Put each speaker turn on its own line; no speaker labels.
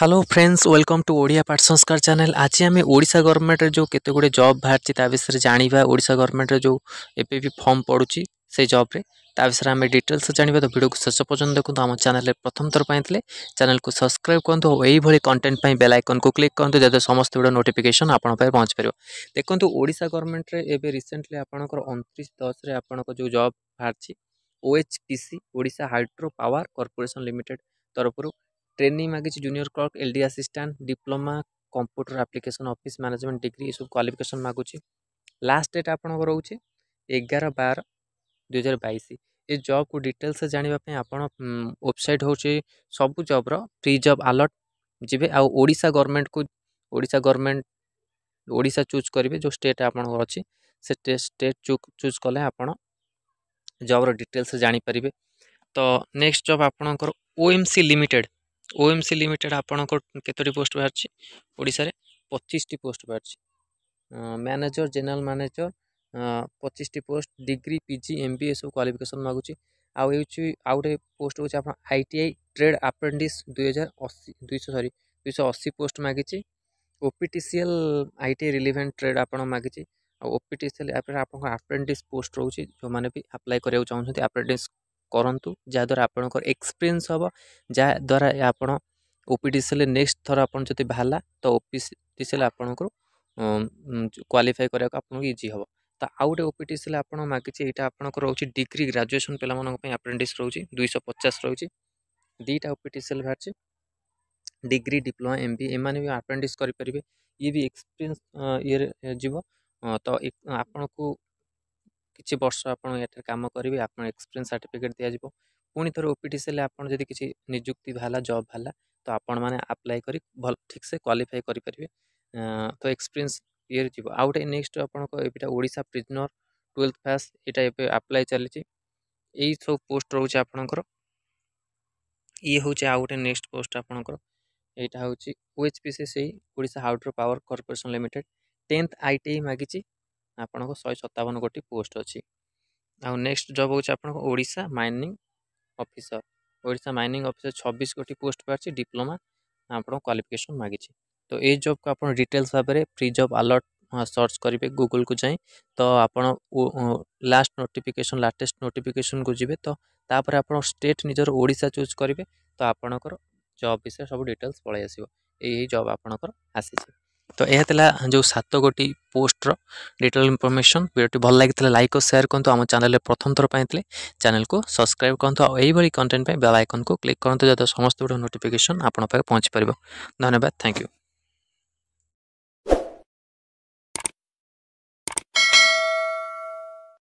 hello friends welcome to Odia পাঠ সংস্কার channel আজ আমি ওড়িশা গভর্নমেন্টের যে কেতে গুড়ে জব বাহারছি তা বিষয়ে জাঁয়া ওড়িশা গভর্নমেন্টের যে এবে বি ফর্ম পড়ুছি সেই জব্রে তা বিষয়ে আমি ডিটেলস জাঁয়া তো ভিডিওকে শেষ পর্যন্ত দেখুন আমার চ্যানেলে প্রথম থর পাইলে চ্যানেলকে সবসক্রাইব করতু ও এইভাবে কন্টেন্ট পাই বেল আইকনকে ক্লিক করতু যাতে সমস্ত ভিডিও নোটিফিকেসন আপনার পাই পৌঁছিপার দেখুন ওড়িশা গভর্নমেন্টরে এবে রিসেন্টলি আপনার অনত্রিশ দশরে আপনার যে জব বাহারছি OHPC Odisha hydro power corporation limited তরফর ଟ୍ରେନିଂ ମାଗିଛି junior clerk L D assistant diploma computer application office management degree ଏସବୁ କ୍ୱାଲିଫିକେସନ୍ ମାଗୁଛି ଲାଷ୍ଟ ଡେଟ୍ ଆପଣଙ୍କର ରହୁଛି ଏଗାର ବାର ଦୁଇହଜାର ବାଇଶ ଏ ଜବ୍କୁ ଡିଟେଲ୍ସ ଜାଣିବା ପାଇଁ ଆପଣ ୱେବସାଇଟ୍ ହେଉଛି ସବୁ ଜବ୍ର ଫ୍ରି ଜବ୍ ଆଲର୍ଟ ଯିବେ ଆଉ ଓଡ଼ିଶା ଗଭର୍ଣ୍ଣମେଣ୍ଟକୁ ଓଡ଼ିଶା ଗଭର୍ଣ୍ଣମେଣ୍ଟ ଓଡ଼ିଶା ଚୁଜ୍ କରିବେ ଯେଉଁ ଷ୍ଟେଟ୍ ଆପଣଙ୍କର ଅଛି ସେ ଷ୍ଟେଟ୍ ଚୁଜ୍ କଲେ ଆପଣ ଜବ୍ର ଡିଟେଲ୍ସ ଜାଣିପାରିବେ ତ ନେକ୍ସଟ ଜବ୍ ଆପଣଙ୍କର O M C limited OMC limited ଆପଣଙ୍କ କେତୋଟି ପୋଷ୍ଟ ବାହାରିଛି ଓଡ଼ିଶାରେ ପଚିଶଟି ପୋଷ୍ଟ ବାହାରିଛି ମ୍ୟାନେଜର୍ ଜେନେରାଲ୍ ମ୍ୟାନେଜର୍ ପଚିଶଟି post degree PG M B ଏସବୁ କ୍ୱାଲିଫିକେସନ୍ ମାଗୁଛି ଆଉ ହେଉଛି ଆଉ ଗୋଟେ ପୋଷ୍ଟ ହେଉଛି ଆପଣ I T I trade apprentice ଦୁଇହଜାର ଅଶୀ ଦୁଇଶହ ସରି ଦୁଇଶହ ଅଶୀ ପୋଷ୍ଟ ମାଗିଛି O P T C L I T I relevant trade ଆପଣ ମାଗିଛି ଆଉ O P T C L ଆପଣଙ୍କ ଆପ୍ରେଣ୍ଟିସ୍ ପୋଷ୍ଟ ରହୁଛି ଯେଉଁମାନେ ବି ଆପ୍ଲାଏ କରିବାକୁ ଚାହୁଁଛନ୍ତି ଆପ୍ରେଣ୍ଟିସ୍ କରନ୍ତୁ ଯାହାଦ୍ୱାରା ଆପଣଙ୍କର ଏକ୍ସପିରିଏନ୍ସ ହେବ ଯାହାଦ୍ୱାରା ଆପଣ O P D C L next ଥର ଆପଣ ଯଦି ବାହାରିଲା ତ O P D C L ଆପଣଙ୍କୁ କ୍ୱାଲିଫାଇ କରିବାକୁ ଆପଣଙ୍କୁ ଇଜି ହେବ ତ ଆଉ ଗୋଟେ O P D C L ଆପଣ ମାଗିଛି ଏଇଟା ଆପଣଙ୍କର ରହୁଛି ଡିଗ୍ରୀ ଗ୍ରାଜୁଏସନ୍ ପିଲାମାନଙ୍କ ପାଇଁ ଆପ୍ରେଣ୍ଟିସ୍ ରହୁଛି ଦୁଇଶହ ପଚାଶ ରହୁଛି ଦୁଇଟା O P D C L ବାହାରିଛି ଡିଗ୍ରୀ ଡିପ୍ଲୋମା ଏମ୍ ବି ଏମାନେ ବି ଆପ୍ରେଣ୍ଟିସ୍ କରିପାରିବେ ଇଏ ବି ଏକ୍ସପିରିଏନ୍ସ ଇଏରେ ଯିବ ତ ଆପଣଙ୍କୁ କିଛି ବର୍ଷ ଆପଣ ଏଠାରେ କାମ କରିବେ ଆପଣ ଏକ୍ସପିରିଏନ୍ସ ସାର୍ଟିଫିକେଟ୍ ଦିଆଯିବ ପୁଣି ଥରେ ଓ ପି ଟି ସି ହେଲେ ଆପଣ ଯଦି କିଛି ନିଯୁକ୍ତି ବାହାରିଲା ଜବ୍ ବାହାରିଲା ତ ଆପଣମାନେ ଆପ୍ଲାଏ କରି ଭଲ ଠିକ୍ସେ କ୍ୱାଲିଫାଏ କରିପାରିବେ ତ ଏକ୍ସପିରିଏନ୍ସ ଇଏରେ ଯିବ ଆଉ ଗୋଟେ ନେକ୍ସଟ ଆପଣଙ୍କ ଏଇଟା ଓଡ଼ିଶା ପ୍ରିଜନର୍ ଟୁଏଲ୍ଥ ପାସ୍ ଏଇଟା ଏବେ ଆପ୍ଲାଏ ଚାଲିଛି ଏଇ ସବୁ ପୋଷ୍ଟ ରହୁଛି ଆପଣଙ୍କର ଇଏ ହେଉଛି ଆଉ ଗୋଟେ ନେକ୍ସଟ ପୋଷ୍ଟ ଆପଣଙ୍କର ଏଇଟା ହେଉଛି ଓ ଏଚ୍ ପି ସି ସେଇ Odisha hydro power corporation limited tenth I T I ମାଗିଛି ଆପଣଙ୍କ ଶହେ ସତାବନ ଗୋଟି ପୋଷ୍ଟ ଅଛି ଆଉ ନେକ୍ସଟ ଜବ୍ ହେଉଛି ଆପଣଙ୍କ Odisha mining officer Odisha mining officer ଛବିଶ ଗୋଟି ପୋଷ୍ଟ ବାହାରିଛି ଡିପ୍ଲୋମା ଆପଣଙ୍କ କ୍ୱାଲିଫିକେସନ୍ ମାଗିଛି ତ ଏଇ ଜବ୍କୁ ଆପଣ ଡିଟେଲ୍ସ ଭାବରେ ଫ୍ରି ଜବ୍ ଆଲର୍ଟ ସର୍ଚ୍ଚ କରିବେ ଗୁଗୁଲକୁ ଯାଇ ତ ଆପଣ ଲାଷ୍ଟ ନୋଟିଫିକେସନ୍ ଲାଟେଷ୍ଟ ନୋଟିଫିକେସନ୍କୁ ଯିବେ ତ ତାପରେ ଆପଣ ଷ୍ଟେଟ୍ ନିଜର ଓଡ଼ିଶା ଚୁଜ୍ କରିବେ ତ ଆପଣଙ୍କର ଜବ୍ ବିଷୟରେ ସବୁ ଡିଟେଲ୍ସ ପଳାଇ ଆସିବ ଏଇ ଏଇ ଜବ୍ ଆପଣଙ୍କର ଆସିଛି তো ଏହା ଥିଲା ଯେଉଁ ସାତ ଗୋଟି ପୋଷ୍ଟର ଡିଟେଲ ଇନଫର୍ମେସନ୍ ଭିଡ଼ିଓଟି ଭଲ ଲାଗିଥିଲା ଲାଇକ୍ ଓ ସେୟାର କରନ୍ତୁ ଆମ ଚ୍ୟାନେଲରେ ପ୍ରଥମ ଥର ପାଇଁ ଥିଲେ ଚ୍ୟାନେଲକୁ ସବସ୍କ୍ରାଇବ୍ କରନ୍ତୁ ଆଉ ଏହିଭଳି କଣ୍ଟେଣ୍ଟ ପାଇଁ ବେଲ୍ ଆଇକନ୍କୁ କ୍ଲିକ୍ କରନ୍ତୁ ଯାହାଦ୍ୱାରା ସମସ୍ତ ଭିଡ଼ିଓ ନୋଟିଫିକେସନ୍ ଆପଣଙ୍କ ପାଖରେ ପହଞ୍ଚିପାରିବ ଧନ୍ୟବାଦ ଥ୍ୟାଙ୍କ ୟୁ